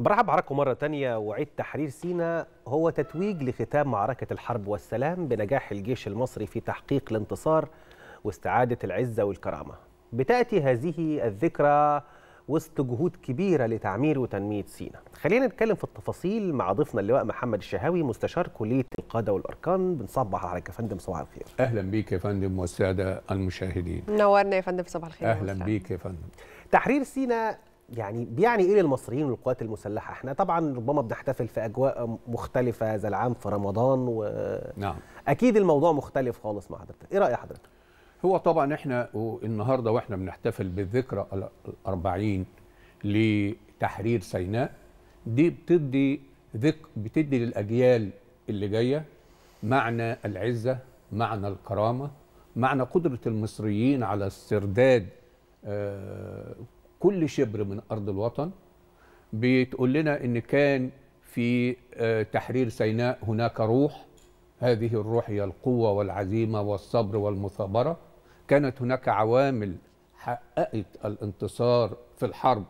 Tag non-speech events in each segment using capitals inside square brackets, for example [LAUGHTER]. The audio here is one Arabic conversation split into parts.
برحب معاكم مرة تانية وعيد تحرير سينا هو تتويج لختام معركة الحرب والسلام بنجاح الجيش المصري في تحقيق الانتصار واستعادة العزة والكرامة بتأتي هذه الذكرى وسط جهود كبيرة لتعمير وتنمية سينا خلينا نتكلم في التفاصيل مع ضيفنا اللواء محمد الشهاوي مستشار كلية القادة والأركان بنصبح عليك يا فندم صباح الخير أهلا بيك يا فندم والسادة المشاهدين نورنا يا فندم صباح الخير أهلا بيك يا فندم تحرير سينا يعني بيعني ايه للمصريين والقوات المسلحه؟ احنا طبعا ربما بنحتفل في اجواء مختلفه هذا العام في رمضان و نعم اكيد الموضوع مختلف خالص مع حضرتك، ايه راي حضرتك؟ هو طبعا احنا النهارده واحنا بنحتفل بالذكرى الأربعين لتحرير سيناء دي بتدي ذك بتدي للاجيال اللي جايه معنى العزه، معنى الكرامه، معنى قدره المصريين على استرداد آه، كل شبر من أرض الوطن بتقول لنا إن كان في آه، تحرير سيناء هناك روح هذه الروح هي القوة والعزيمة والصبر والمثابرة كانت هناك عوامل حققت الانتصار في الحرب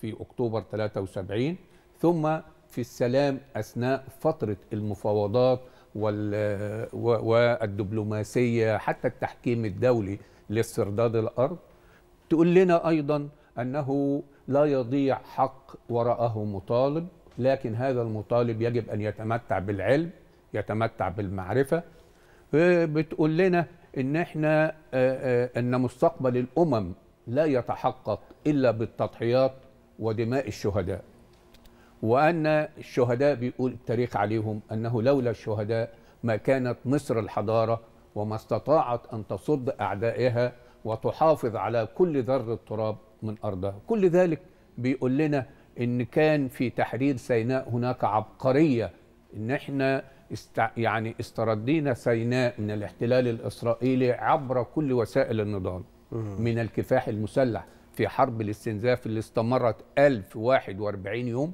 في أكتوبر 73 ثم في السلام أثناء فترة المفاوضات والدبلوماسية حتى التحكيم الدولي لاسترداد الأرض تقول لنا أيضا أنه لا يضيع حق وراءه مطالب لكن هذا المطالب يجب أن يتمتع بالعلم يتمتع بالمعرفة آه، بتقول لنا إن إحنا آه، آه، أن مستقبل الأمم لا يتحقق إلا بالتضحيات ودماء الشهداء وأن الشهداء بيقول التاريخ عليهم أنه لولا الشهداء ما كانت مصر الحضارة وما استطاعت أن تصد أعدائها وتحافظ على كل ذرة تراب من أرضها كل ذلك بيقول لنا إن كان في تحرير سيناء هناك عبقرية إن إحنا است يعني استردينا سيناء من الاحتلال الإسرائيلي عبر كل وسائل النضال من الكفاح المسلح في حرب الاستنزاف اللي استمرت 1041 يوم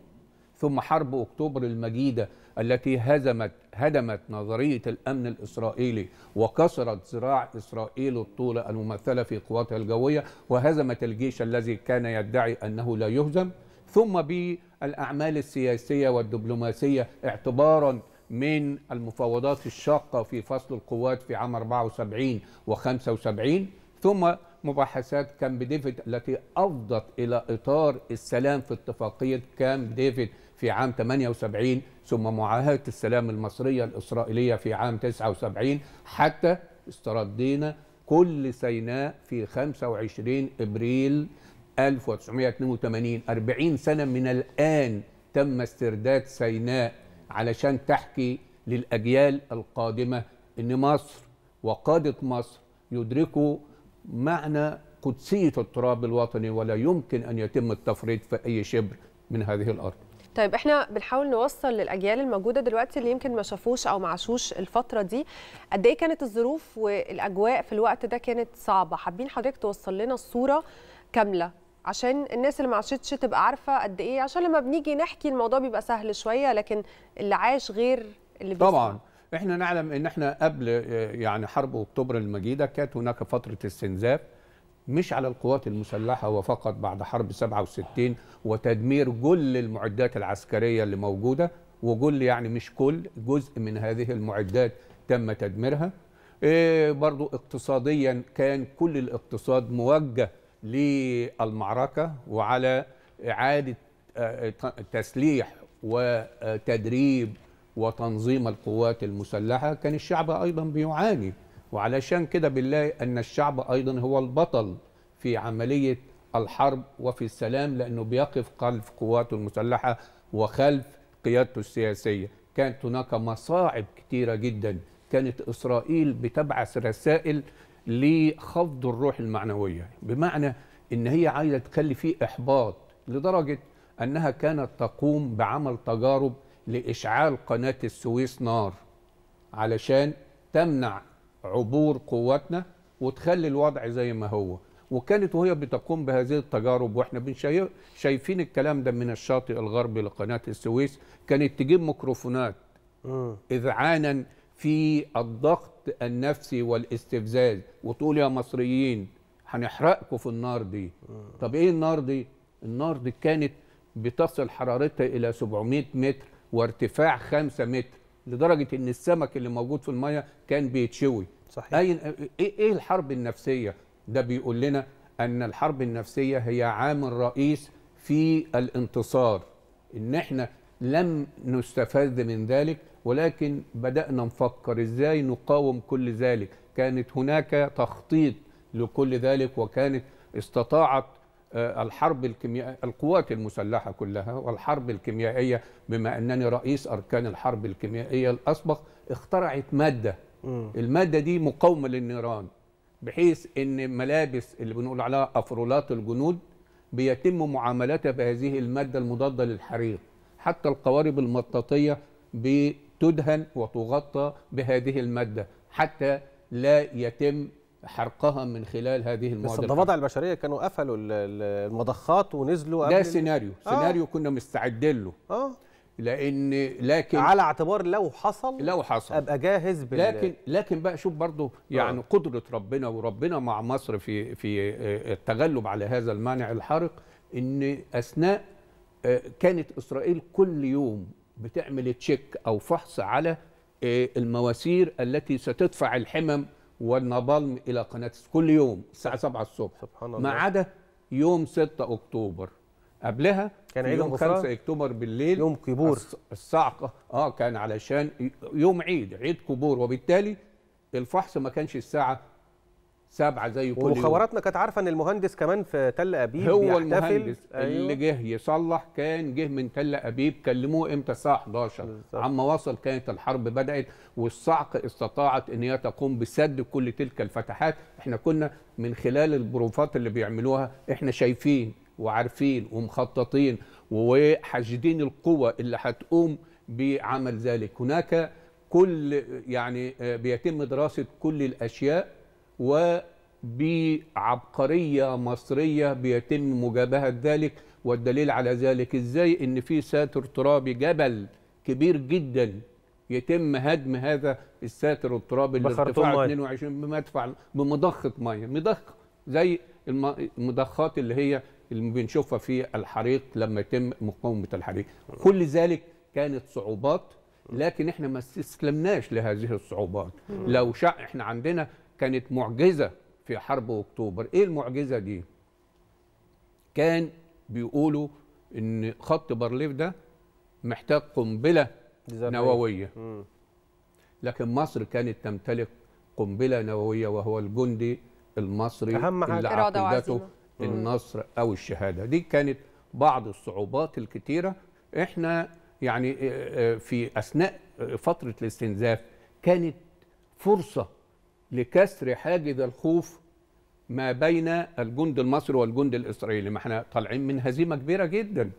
ثم حرب أكتوبر المجيدة التي هزمت هدمت نظرية الأمن الإسرائيلي وكسرت ذراع إسرائيل الطول الممثلة في قواتها الجوية وهزمت الجيش الذي كان يدعي أنه لا يهزم ثم بالأعمال السياسية والدبلوماسية اعتباراً من المفاوضات الشاقة في فصل القوات في عام 74 و 75 ثم مباحثات كامب ديفيد التي أفضت إلى إطار السلام في اتفاقية كامب ديفيد في عام 78 ثم معاهدة السلام المصرية الإسرائيلية في عام 79 حتى استردينا كل سيناء في 25 إبريل 1982 40 سنة من الآن تم استرداد سيناء علشان تحكي للأجيال القادمة إن مصر وقادة مصر يدركوا معنى قدسية التراب الوطني ولا يمكن أن يتم التفريط في أي شبر من هذه الأرض طيب احنا بنحاول نوصل للاجيال الموجوده دلوقتي اللي يمكن ما شافوش او ما عاشوش الفتره دي قد ايه كانت الظروف والاجواء في الوقت ده كانت صعبه حابين حضرتك توصل لنا الصوره كامله عشان الناس اللي ما عاشتش تبقى عارفه قد ايه عشان لما بنيجي نحكي الموضوع بيبقى سهل شويه لكن اللي عاش غير اللي بيسمع طبعا احنا نعلم ان احنا قبل آه، يعني حرب اكتوبر المجيده كانت هناك فتره استنزاف مش على القوات المسلحة وفقط بعد حرب 67 وتدمير كل المعدات العسكرية اللي موجودة وكل يعني مش كل جزء من هذه المعدات تم تدميرها إيه برضو اقتصاديا كان كل الاقتصاد موجه للمعركة وعلى إعادة آه، تسليح وتدريب وتنظيم القوات المسلحة كان الشعب أيضا بيعاني وعلشان كده بنلاقي أن الشعب أيضا هو البطل في عملية الحرب وفي السلام لأنه بيقف خلف قواته المسلحة وخلف قيادته السياسية كانت هناك مصاعب كثيره جدا كانت إسرائيل بتبعث رسائل لخفض الروح المعنوية بمعنى إن هي عايزة تخلي فيه إحباط لدرجة أنها كانت تقوم بعمل تجارب لإشعال قناة السويس نار علشان تمنع عبور قواتنا وتخلي الوضع زي ما هو وكانت وهي بتقوم بهذه التجارب واحنا شايفين الكلام ده من الشاطئ الغربي لقناه السويس كانت تجيب ميكروفونات آه. اذعانا في الضغط النفسي والاستفزاز وتقول يا مصريين هنحرقكم في النار دي آه. طب ايه النار دي النار دي كانت بتصل حرارتها الى 700 متر وارتفاع 5 متر لدرجه ان السمك اللي موجود في الميه كان بيتشوي صحيح ايه ايه الحرب النفسيه ده بيقول لنا ان الحرب النفسيه هي عامل رئيس في الانتصار ان احنا لم نستفاد من ذلك ولكن بدانا نفكر ازاي نقاوم كل ذلك كانت هناك تخطيط لكل ذلك وكانت استطاعت آه، الحرب الكيميائية القوات المسلحة كلها والحرب الكيميائية بما أنني رئيس أركان الحرب الكيميائية الأسبق اخترعت مادة المادة دي مقاومة للنيران بحيث أن ملابس اللي بنقول عليها أفرولات الجنود بيتم معاملتها بهذه المادة المضادة للحريق حتى القوارب المطاطية بتدهن وتغطى بهذه المادة حتى لا يتم حرقها من خلال هذه المواد بس الضفادع البشريه كانوا قفلوا المضخات ونزلوا ده سيناريو آه. سيناريو كنا مستعدين له اه لان لكن على اعتبار لو حصل لو حصل ابقى جاهز بال... لكن لكن بقى شوف برضه يعني آه. قدره ربنا وربنا مع مصر في في آه، التغلب على هذا المانع الحارق ان اثناء آه، كانت اسرائيل كل يوم بتعمل تشيك او فحص على المواسير التي ستدفع الحمم والنبالم الى قناه كل يوم الساعه 7 الصبح سبحان الله ما عدا يوم 6 اكتوبر قبلها كان عيد يوم 5 اكتوبر بالليل يوم كبور الصعقه اه كان علشان يوم عيد عيد كبور وبالتالي الفحص ما كانش الساعه سبعه زي كل ومخابراتنا كانت عارفه ان المهندس كمان في تل ابيب هو المهندس أيوه. اللي جه يصلح كان جه من تل ابيب كلموه امتى الساعه 11 بالزبط. عما وصل كانت الحرب بدات والصعق استطاعت ان هي تقوم بسد كل تلك الفتحات احنا كنا من خلال البروفات اللي بيعملوها احنا شايفين وعارفين ومخططين وحاشدين القوة اللي هتقوم بعمل ذلك هناك كل يعني آه، بيتم دراسة كل الأشياء وبعبقرية مصرية بيتم مجابهة ذلك والدليل على ذلك ازاي ان في ساتر ترابي جبل كبير جدا يتم هدم هذا الساتر الترابي اللي ارتفاعه 22 بمدفع بمضخه ميه مضخه زي المضخات اللي هي اللي بنشوفها في الحريق لما يتم مقاومه الحريق كل ذلك كانت صعوبات لكن احنا ما استسلمناش لهذه الصعوبات لو شاء احنا عندنا كانت معجزه في حرب اكتوبر ايه المعجزه دي كان بيقولوا ان خط بارليف ده محتاج قنبله نوويه لكن مصر كانت تمتلك قنبله نوويه وهو الجندي المصري أهم حاجة. اللي عقيدته النصر او الشهاده دي كانت بعض الصعوبات الكتيره احنا يعني آه، آه، في اثناء آه، فتره الاستنزاف كانت فرصه لكسر حاجز الخوف ما بين الجند المصري والجند الاسرائيلي ما احنا طالعين من هزيمه كبيره جدا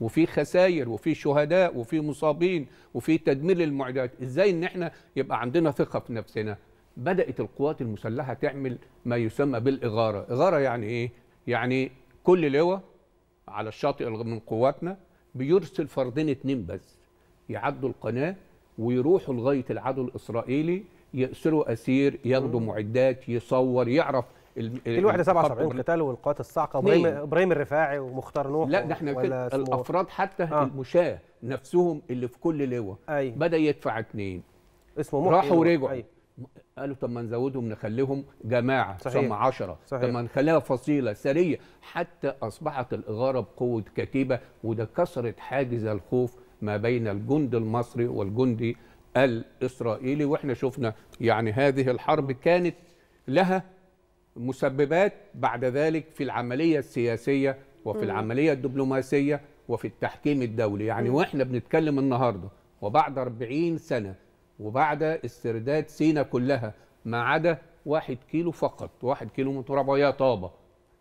وفي خسائر وفي شهداء وفي مصابين وفي تدمير للمعدات ازاي ان احنا يبقى عندنا ثقه في نفسنا بدات القوات المسلحه تعمل ما يسمى بالاغاره اغاره يعني ايه يعني كل لواء على الشاطئ من قواتنا بيرسل فردين اتنين بس يعدوا القناه ويروحوا لغايه العدو الاسرائيلي يأسروا أسير ياخدوا معدات يصور يعرف كل واحده 77 قتال والقوات الصاعقه ابراهيم الرفاعي ومختار نوح لا ده احنا الافراد حتى آه. المشاه نفسهم اللي في كل لواء بدا يدفع اثنين اسمه محي راحوا ورجعوا قالوا طب ما نزودهم نخليهم جماعه ثم 10 طب ما نخليها فصيله سريه حتى اصبحت الاغاره بقوه كتيبه وده كسرت حاجز الخوف ما بين الجند المصري والجندي الإسرائيلي وإحنا شفنا يعني هذه الحرب كانت لها مسببات بعد ذلك في العملية السياسية وفي العملية الدبلوماسية وفي التحكيم الدولي يعني وإحنا بنتكلم النهاردة وبعد 40 سنة وبعد استرداد سينا كلها ما عدا واحد كيلو فقط واحد كيلو متربع يا طابة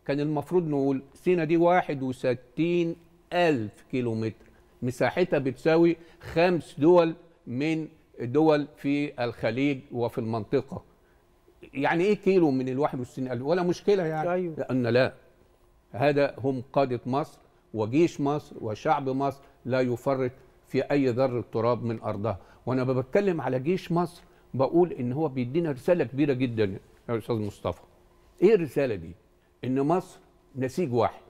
كان المفروض نقول سينا دي وستين ألف كيلو متر مساحتها بتساوي خمس دول من دول في الخليج وفي المنطقه يعني ايه كيلو من ال ألف ولا مشكله يعني أيوه. لان لا هذا هم قاده مصر وجيش مصر وشعب مصر لا يفرط في اي ذره تراب من ارضها وانا بتكلم على جيش مصر بقول ان هو بيدينا رساله كبيره جدا يا استاذ مصطفى ايه الرساله دي ان مصر نسيج واحد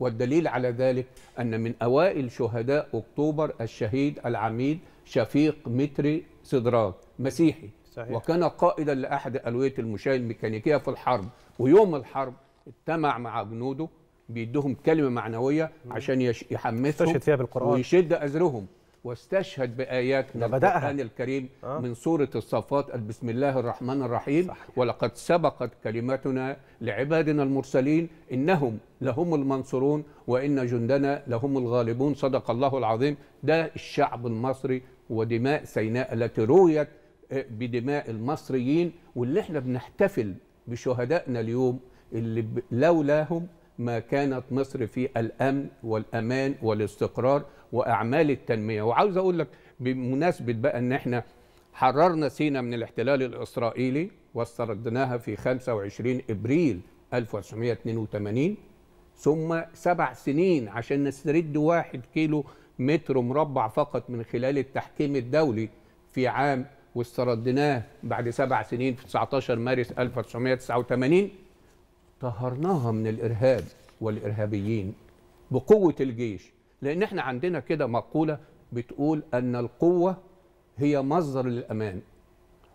والدليل على ذلك ان من اوائل شهداء اكتوبر الشهيد العميد شفيق متري سدراج مسيحي صحيح. وكان قائدا لأحد ألوية المشاة الميكانيكية في الحرب ويوم الحرب اجتمع مع جنوده بيدهم كلمة معنوية عشان يحمسهم يستشهد فيها بالقرآن ويشد أزرهم واستشهد بآيات من القرآن الكريم آه. من سورة الصفات بسم الله الرحمن الرحيم صحيح. ولقد سبقت كلمتنا لعبادنا المرسلين إنهم لهم المنصورون وإن جندنا لهم الغالبون صدق الله العظيم ده الشعب المصري ودماء سيناء التي رويت آه، بدماء المصريين واللي احنا بنحتفل بشهدائنا اليوم اللي لولاهم ما كانت مصر في الامن والامان والاستقرار واعمال التنميه وعاوز اقول لك بمناسبه بقى ان احنا حررنا سينا من الاحتلال الاسرائيلي واستردناها في 25 ابريل 1982 ثم سبع سنين عشان نسترد واحد كيلو متر مربع فقط من خلال التحكيم الدولي في عام واستردناه بعد سبع سنين في 19 مارس 1989 طهرناها من الإرهاب والإرهابيين بقوة الجيش لأن احنا عندنا كده مقولة بتقول أن القوة هي مصدر للأمان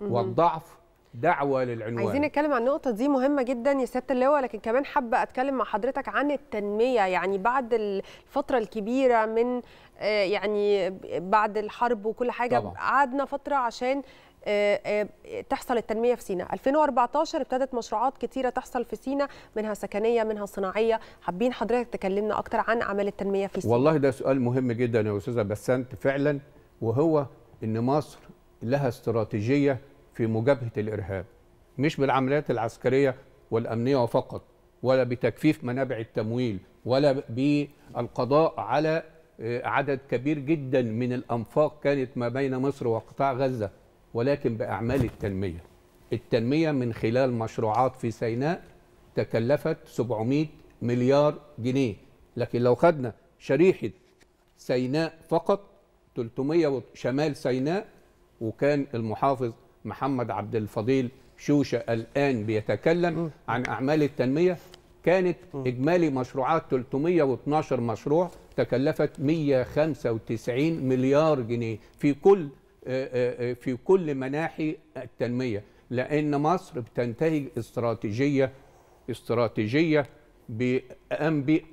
والضعف دعوه للعنوان عايزين نتكلم عن النقطه دي مهمه جدا يا سياده اللواء لكن كمان حابه اتكلم مع حضرتك عن التنميه يعني بعد الفتره الكبيره من آه، يعني بعد الحرب وكل حاجه قعدنا فتره عشان آه، آه، تحصل التنميه في سينا 2014 ابتدت مشروعات كتيره تحصل في سينا منها سكنيه منها صناعيه حابين حضرتك تكلمنا اكتر عن اعمال التنميه في سينا والله ده سؤال مهم جدا يا استاذه بسنت فعلا وهو ان مصر لها استراتيجيه في مجابهة الإرهاب مش بالعمليات العسكرية والأمنية فقط ولا بتجفيف منابع التمويل ولا بالقضاء على آه، عدد كبير جدا من الأنفاق كانت ما بين مصر وقطاع غزة ولكن بأعمال التنمية التنمية من خلال مشروعات في سيناء تكلفت 700 مليار جنيه لكن لو خدنا شريحة سيناء فقط 300 شمال سيناء وكان المحافظ محمد عبد الفضيل شوشه الان بيتكلم عن اعمال التنميه كانت اجمالي مشروعات 312 مشروع تكلفت 195 مليار جنيه في كل آه، آه، آه، في كل مناحي التنميه لان مصر بتنتهج استراتيجيه استراتيجيه بأم بي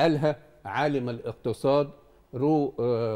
قالها عالم الاقتصاد رو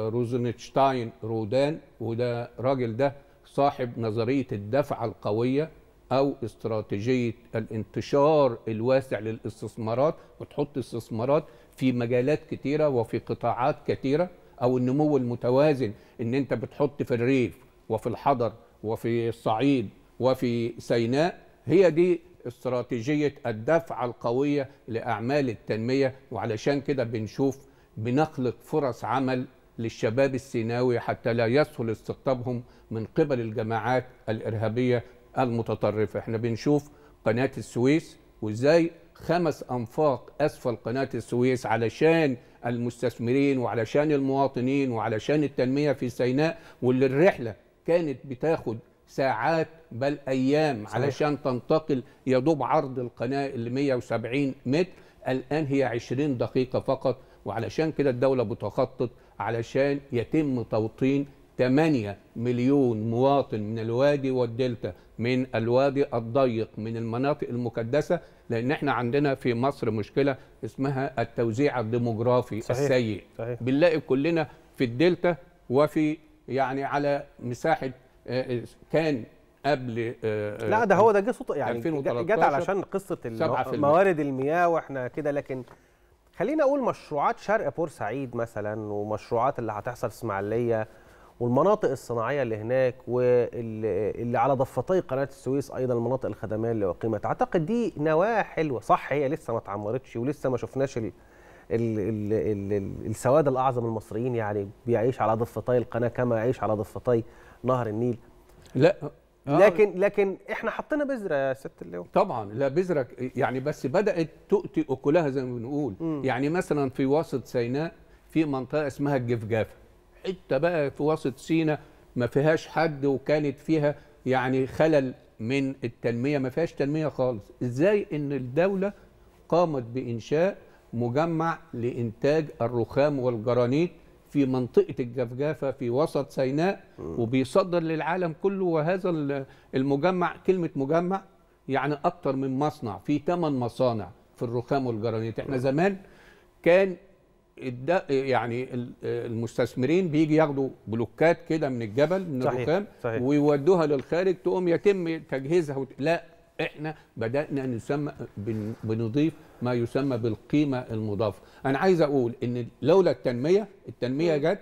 روزنشتاين رودان وده راجل ده صاحب نظرية الدفعة القوية أو استراتيجية الانتشار الواسع للاستثمارات وتحط استثمارات في مجالات كتيرة وفي قطاعات كتيرة أو النمو المتوازن إن أنت بتحط في الريف وفي الحضر وفي الصعيد وفي سيناء هي دي استراتيجية الدفعة القوية لأعمال التنمية وعلشان كده بنشوف بنخلق فرص عمل للشباب السيناوي حتى لا يسهل استقطابهم من قبل الجماعات الإرهابية المتطرفة احنا بنشوف قناة السويس وازاي خمس أنفاق أسفل قناة السويس علشان المستثمرين وعلشان المواطنين وعلشان التنمية في سيناء واللي الرحلة كانت بتاخد ساعات بل أيام صحيح. علشان تنتقل يا دوب عرض القناة اللي 170 متر الآن هي 20 دقيقة فقط وعلشان كده الدولة بتخطط علشان يتم توطين 8 مليون مواطن من الوادي والدلتا من الوادي الضيق من المناطق المكدسة لأن احنا عندنا في مصر مشكلة اسمها التوزيع الديموغرافي صحيح. السيء صحيح. بنلاقي كلنا في الدلتا وفي يعني على مساحة آه، آه، كان قبل آه، لا ده هو ده جه يعني جت علشان قصه موارد المياه واحنا كده لكن خلينا اقول مشروعات شرق بورسعيد مثلا ومشروعات اللي هتحصل في اسماعيليه والمناطق الصناعيه اللي هناك واللي على ضفتي قناه السويس ايضا المناطق الخدميه اللي اقيمت اعتقد دي نواه حلوه صح هي لسه ما اتعمرتش ولسه ما شفناش الـ الـ الـ الـ السواد الاعظم المصريين يعني بيعيش على ضفتي القناه كما يعيش على ضفتي نهر النيل لا آه. لكن لكن احنا حطينا بذره يا اللي اللواء طبعا لا بذره يعني بس بدات تؤتي اكلها زي ما بنقول يعني مثلا في وسط سيناء في منطقه اسمها الجفجافه حته بقى في وسط سيناء ما فيهاش حد وكانت فيها يعني خلل من التنميه ما فيهاش تنميه خالص ازاي ان الدوله قامت بانشاء مجمع لانتاج الرخام والجرانيت في منطقة الجفجافة في وسط سيناء وبيصدر للعالم كله وهذا المجمع كلمة مجمع يعني أكتر من مصنع في ثمان مصانع في الرخام والجرانيت احنا زمان كان يعني المستثمرين بيجي ياخدوا بلوكات كده من الجبل من صحيح الرخام صحيح ويودوها للخارج تقوم يتم تجهيزها وت... لا احنا بدانا نسمى بنضيف ما يسمى بالقيمه المضافه انا عايز اقول ان لولا التنميه التنميه جت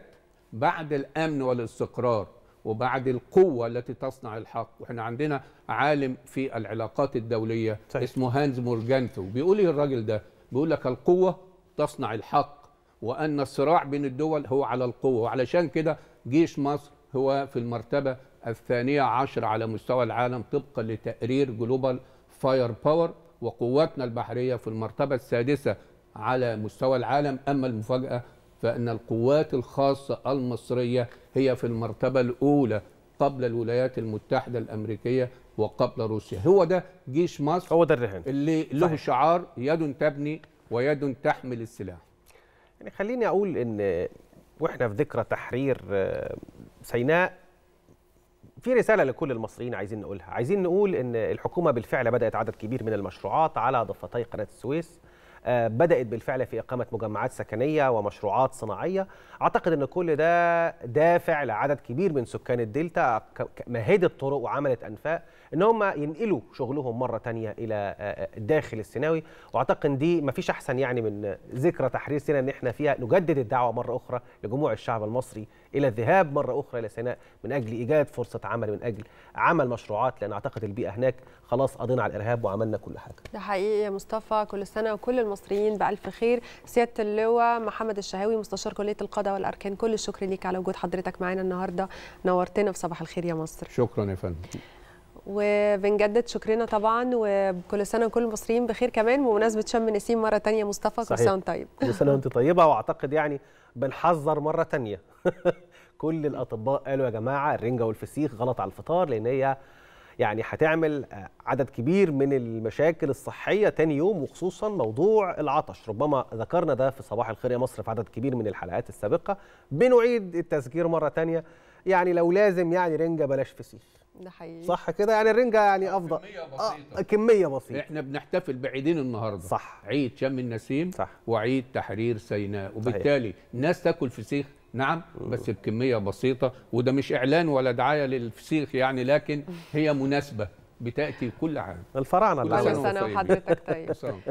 بعد الامن والاستقرار وبعد القوه التي تصنع الحق واحنا عندنا عالم في العلاقات الدوليه صحيح. اسمه هانز مورجانثو بيقول ايه الراجل ده بيقول لك القوه تصنع الحق وان الصراع بين الدول هو على القوه وعلشان كده جيش مصر هو في المرتبه الثانية عشر على مستوى العالم طبقا لتقرير جلوبال فاير باور وقواتنا البحرية في المرتبة السادسة على مستوى العالم أما المفاجأة فإن القوات الخاصة المصرية هي في المرتبة الأولى قبل الولايات المتحدة الأمريكية وقبل روسيا هو ده جيش مصر هو ده الرهان اللي له صحيح. شعار يد تبني ويد تحمل السلاح يعني خليني أقول إن وإحنا في ذكرى تحرير آه، سيناء في رساله لكل المصريين عايزين نقولها عايزين نقول ان الحكومه بالفعل بدات عدد كبير من المشروعات على ضفتي قناه السويس آه، بدات بالفعل في اقامه مجمعات سكنيه ومشروعات صناعيه اعتقد ان كل ده دافع لعدد كبير من سكان الدلتا مهدت طرق وعملت انفاق ان هم ينقلوا شغلهم مره تانية الى آه، آه، الداخل السيناوي واعتقد دي ما فيش احسن يعني من ذكرى تحرير سينا ان احنا فيها نجدد الدعوه مره اخرى لجموع الشعب المصري الى الذهاب مره اخرى الى سيناء من اجل ايجاد فرصه عمل من اجل عمل مشروعات لان اعتقد البيئه هناك خلاص قضينا على الارهاب وعملنا كل حاجه. ده حقيقي يا مصطفى كل سنه وكل المصريين بالف خير سياده اللواء محمد الشهاوي مستشار كليه القضاء والاركان كل الشكر ليك على وجود حضرتك معانا النهارده نورتنا في صباح الخير يا مصر. شكرا يا فندم. وبنجدد شكرنا طبعا وكل سنه وكل المصريين بخير كمان بمناسبه شم نسيم مره ثانيه مصطفى كل سنه طيب كل سنه وانت طيبه واعتقد يعني بنحذر مره تانية [LAUGHS] كل الاطباء قالوا يا جماعه الرنجه والفسيخ غلط على الفطار لان هي يعني هتعمل آه، عدد كبير من المشاكل الصحيه تاني يوم وخصوصا موضوع العطش ربما ذكرنا ده في صباح الخير يا مصر في عدد كبير من الحلقات السابقه بنعيد التذكير مره تانية يعني لو لازم يعني رنجه بلاش فسيخ ده حقيقي صح كده يعني الرنجة يعني أفضل كمية آه، بسيطة آه كمية بسيطة إحنا بنحتفل بعيدين النهاردة صح عيد شم النسيم صح وعيد تحرير سيناء وبالتالي صحيح. الناس تاكل فسيخ نعم بس بكمية بسيطة وده مش إعلان ولا دعاية للفسيخ يعني لكن هي مناسبة بتأتي كل عام الفراعنة كل سنة وحضرتك طيب [LAUGHS]